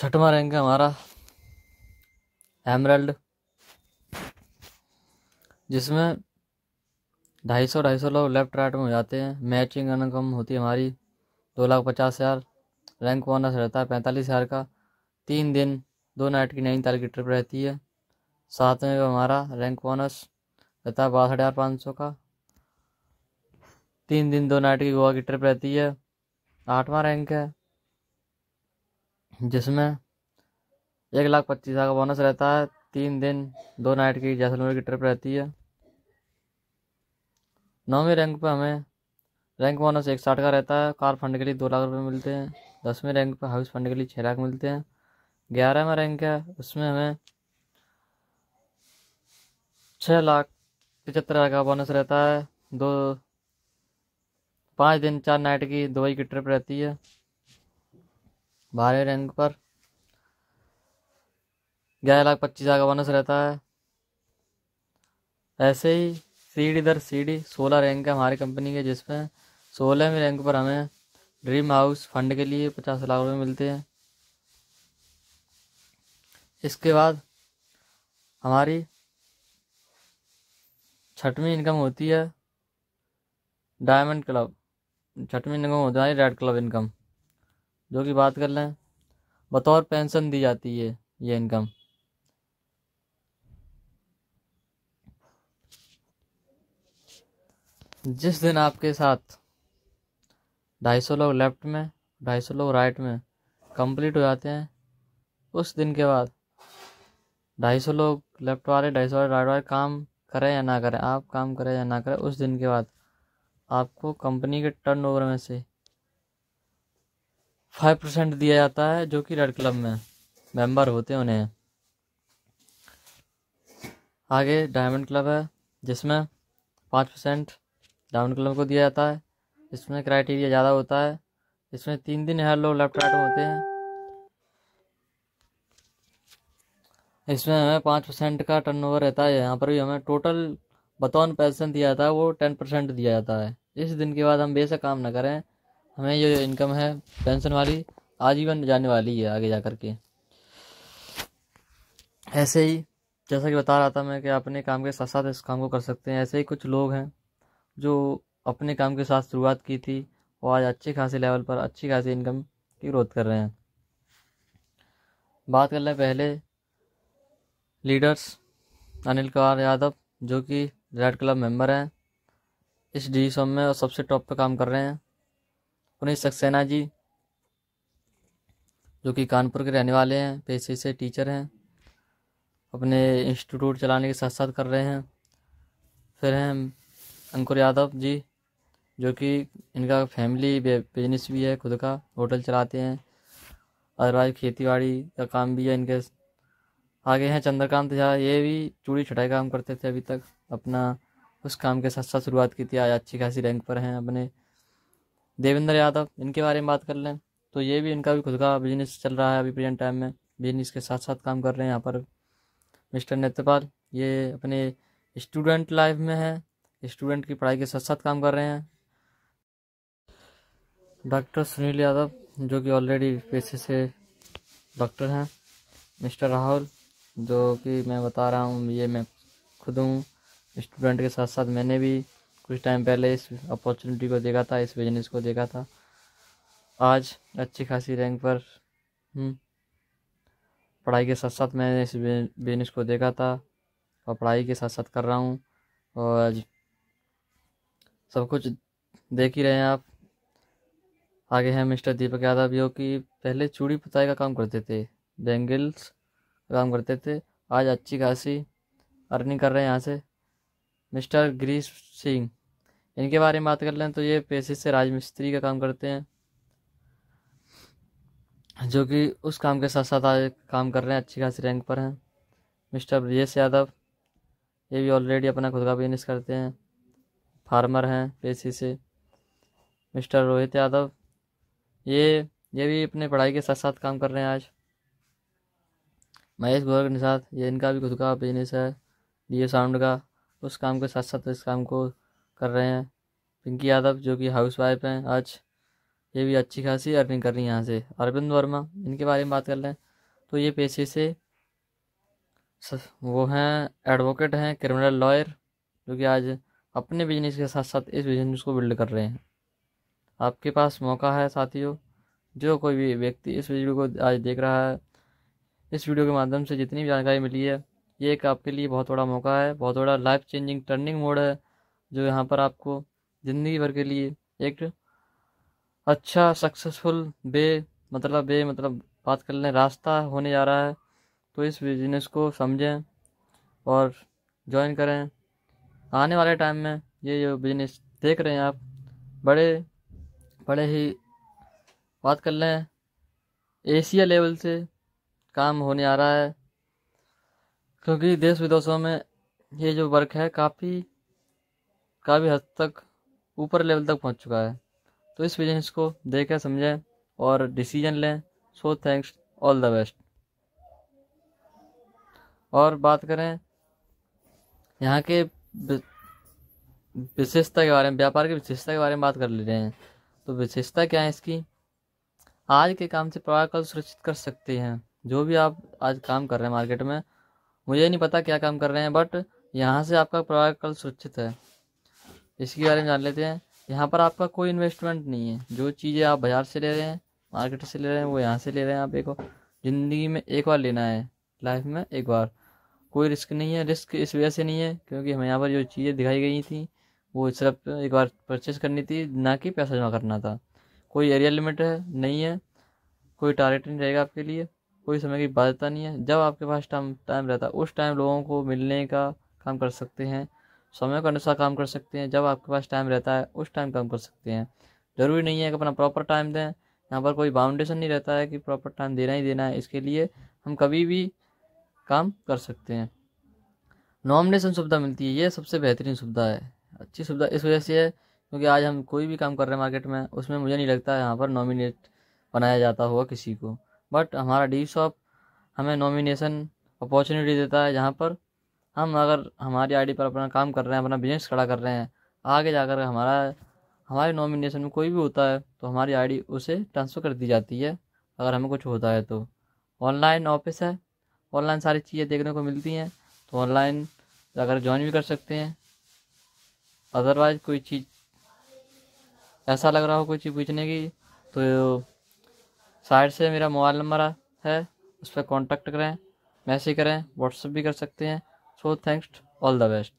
छठवा रैंक है हमारा एमरल्ड जिसमें ढाई सौ ढाई सौ लोग लेफ्ट राइट में हो जाते हैं मैचिंग कम होती है हमारी दो लाख पचास हज़ार रैंक बोनस रहता है पैंतालीस हज़ार का तीन दिन दो नाइट की नैनीताल की ट्रिप रहती है साथ में हमारा रैंक बोनस रहता है बासठ हज़ार पाँच सौ का तीन दिन दो नाइट की गोवा की ट्रिप रहती है आठवां रैंक है जिसमें एक लाख पच्चीस हज़ार का बोनस रहता है तीन दिन दो नाइट की जैसलमेर की ट्रिप रहती है नौवीं रैंक पर हमें रैंक बोनस एक साठ का रहता है कार फंड के लिए दो लाख रुपये मिलते हैं दसवें रैंक पर हाउस फंड के लिए छः लाख मिलते हैं ग्यारहवें रैंक है उसमें हमें छः लाख पचहत्तर हज़ार का बोनस रहता है दो पाँच दिन चार नाइट की दुबई की ट्रिप रहती है बारहवें रैंक पर ग्यारह लाख पच्चीस हज़ार का बोनस रहता है ऐसे ही सीढ़ी दर सीढ़ी सोलह रैंक है हमारी कंपनी के जिसमें सोलहवें रैंक पर हमें ड्रीम हाउस फंड के लिए पचास लाख रुपये मिलते हैं इसके बाद हमारी छठवीं इनकम होती है डायमंड क्लब छठवीं इनकम होती है रेड क्लब इनकम जो कि बात कर लें बतौर पेंशन दी जाती है ये इनकम जिस दिन आपके साथ ढाई सौ लोग लेफ्ट में ढाई सौ लोग राइट में कंप्लीट हो जाते हैं उस दिन के बाद ढाई सौ लोग लेफ्ट वाले ढाई सौ वाले राइट वाले काम करें या ना करें आप काम करें या ना करें उस दिन के बाद आपको कंपनी के टर्नओवर में से फाइव परसेंट दिया जाता है जो कि रेड क्लब में मेंबर होते हैं उन्हें आगे डायमंड क्लब है जिसमें पाँच परसेंट डायमंड क्लब को दिया जाता है इसमें क्राइटेरिया ज़्यादा होता है इसमें तीन दिन हर लोग लेफ्ट राइट होते हैं इसमें हमें पाँच परसेंट का टर्न रहता है यहाँ पर भी हमें टोटल बतौन पैसेंट दिया जाता है वो टेन परसेंट दिया जाता है इस दिन के बाद हम बेसक काम ना करें हमें जो इनकम है पेंशन वाली आजीवन जाने वाली है आगे जा कर के ऐसे ही जैसा कि बता रहा था मैं कि अपने काम के साथ साथ इस काम को कर सकते हैं ऐसे ही कुछ लोग हैं जो अपने काम के साथ शुरुआत की थी और आज अच्छे खासे लेवल पर अच्छी खासी इनकम की ग्रोथ कर रहे हैं बात कर लें पहले लीडर्स अनिल कुमार यादव जो कि रेड क्लब मेंबर हैं इस डिवीज़न में और सबसे टॉप पर काम कर रहे हैं पुनीत सक्सेना जी जो कि कानपुर के रहने वाले हैं पेशे से टीचर हैं अपने इंस्टीट्यूट चलाने के साथ साथ कर रहे हैं फिर हैं अंकुर यादव जी जो कि इनका फैमिली बिजनेस भी है खुद का होटल चलाते हैं अदरवाइज खेती बाड़ी का काम भी है इनके आगे हैं चंद्रकांत झा ये भी चूड़ी छटाई काम करते थे अभी तक अपना उस काम के साथ साथ शुरुआत की थी आज अच्छी खासी रैंक पर हैं अपने देवेंद्र यादव इनके बारे में बात कर लें तो ये भी इनका भी खुद का बिजनेस चल रहा है अभी प्रेजेंट टाइम में बिजनेस के साथ साथ काम कर रहे हैं यहाँ पर मिस्टर नेत्रपाल ये अपने स्टूडेंट लाइफ में है स्टूडेंट की पढ़ाई के साथ साथ काम कर रहे हैं डॉक्टर सुनील यादव जो कि ऑलरेडी पेशे से डॉक्टर हैं मिस्टर राहुल जो कि मैं बता रहा हूँ ये मैं खुद हूँ स्टूडेंट के साथ साथ मैंने भी कुछ टाइम पहले इस अपॉर्चुनिटी को देखा था इस बिजनेस को देखा था आज अच्छी खासी रैंक पर हम्म, पढ़ाई के साथ साथ मैंने इस बिजनेस को देखा था और पढ़ाई के साथ साथ कर रहा हूँ और सब कुछ देख ही रहे हैं आप आगे हैं मिस्टर दीपक यादव जो कि पहले चूड़ी पुताई का काम करते थे बेंगल्स का काम करते थे आज अच्छी खासी अर्निंग कर रहे हैं यहाँ से मिस्टर ग्रीस सिंह इनके बारे में बात कर लें तो ये पेशे से राजमिस्त्री का काम करते हैं जो कि उस काम के साथ साथ आज काम कर रहे हैं अच्छी खासी रैंक पर हैं मिस्टर ब्रजेश यादव ये भी ऑलरेडी अपना खुद का बिजनेस करते हैं फार्मर हैं पेशे से मिस्टर रोहित यादव ये ये भी अपने पढ़ाई के साथ साथ काम कर रहे हैं आज महेश के साथ ये इनका भी खुद का बिजनेस है डी साउंड का उस काम के साथ साथ इस काम को कर रहे हैं पिंकी यादव जो कि हाउस वाइफ हैं आज ये भी अच्छी खासी अर्निंग कर रही हैं यहाँ से अरविंद वर्मा इनके बारे में बात कर लें तो ये पेशे से वो हैं एडवोकेट हैं क्रिमिनल लॉयर जो कि आज अपने बिजनेस के साथ साथ इस बिजनेस को बिल्ड कर रहे हैं आपके पास मौका है साथियों जो कोई भी व्यक्ति इस वीडियो को आज देख रहा है इस वीडियो के माध्यम से जितनी भी जानकारी मिली है ये एक आपके लिए बहुत बड़ा मौका है बहुत बड़ा लाइफ चेंजिंग टर्निंग मोड है जो यहाँ पर आपको ज़िंदगी भर के लिए एक अच्छा सक्सेसफुल बे मतलब बे मतलब बात कर लें रास्ता होने जा रहा है तो इस बिजनेस को समझें और ज्वाइन करें आने वाले टाइम में ये जो बिजनेस देख रहे हैं आप बड़े बड़े ही बात कर लें एशिया लेवल से काम होने आ रहा है क्योंकि देश विदेशों में ये जो वर्क है काफ़ी काफ़ी हद तक ऊपर लेवल तक पहुंच चुका है तो इस बिजनेस को देखें समझें और डिसीजन लें so thanks all the best और बात करें यहाँ के विशेषता के बारे में व्यापार की विशेषता के बारे में बात कर ले रहे हैं तो विशेषता क्या है इसकी आज के काम से प्रवाह कल सुरक्षित कर सकते हैं जो भी आप आज काम कर रहे हैं मार्केट में मुझे नहीं पता क्या काम कर रहे हैं बट यहाँ से आपका प्रवाह कल सुरक्षित है इसके बारे में जान लेते हैं यहाँ पर आपका कोई इन्वेस्टमेंट नहीं है जो चीज़ें आप बाज़ार से ले रहे हैं मार्केट से ले रहे हैं वो यहाँ से ले रहे हैं आप एक ज़िंदगी में एक बार लेना है लाइफ में एक बार कोई रिस्क नहीं है रिस्क इस वजह से नहीं है क्योंकि हमें यहाँ पर जो चीज़ें दिखाई गई थी वो सिर्फ एक बार परचेस करनी थी ना कि पैसा जमा करना था कोई एरिया लिमिट है नहीं है कोई टारगेट नहीं रहेगा आपके लिए कोई समय की बाध्यता नहीं है जब आपके पास टाइम टाइम रहता है उस टाइम लोगों को मिलने का काम कर सकते हैं समय के अनुसार काम कर सकते हैं जब आपके पास टाइम रहता है उस टाइम काम कर सकते हैं ज़रूरी नहीं है कि अपना प्रॉपर टाइम दें यहाँ पर कोई बाउंडेशन नहीं रहता है कि प्रॉपर टाइम देना ही देना है इसके लिए हम कभी भी काम कर सकते हैं नॉमिनेशन सुविधा मिलती है ये सबसे बेहतरीन सुविधा है अच्छी सुविधा इस वजह से है क्योंकि आज हम कोई भी काम कर रहे हैं मार्केट में उसमें मुझे नहीं लगता यहाँ पर नॉमिनेट बनाया जाता होगा किसी को बट हमारा डी शॉप हमें नॉमिनेशन अपॉर्चुनिटी देता है जहाँ पर हम अगर हमारी आईडी पर अपना काम कर रहे हैं अपना बिजनेस खड़ा कर रहे हैं आगे जाकर हमारा हमारे नॉमिनेशन में कोई भी होता है तो हमारी आईडी उसे ट्रांसफ़र कर दी जाती है अगर हमें कुछ होता है तो ऑनलाइन ऑफिस है ऑनलाइन सारी चीज़ें देखने को मिलती हैं तो ऑनलाइन अगर ज्वाइन भी कर सकते हैं अदरवाइज कोई चीज़ ऐसा लग रहा हो कोई चीज़ पूछने की तो साइड से मेरा मोबाइल नंबर है उस पर कॉन्टेक्ट करें मैसेज करें व्हाट्सअप भी कर सकते हैं So thanks, all the best.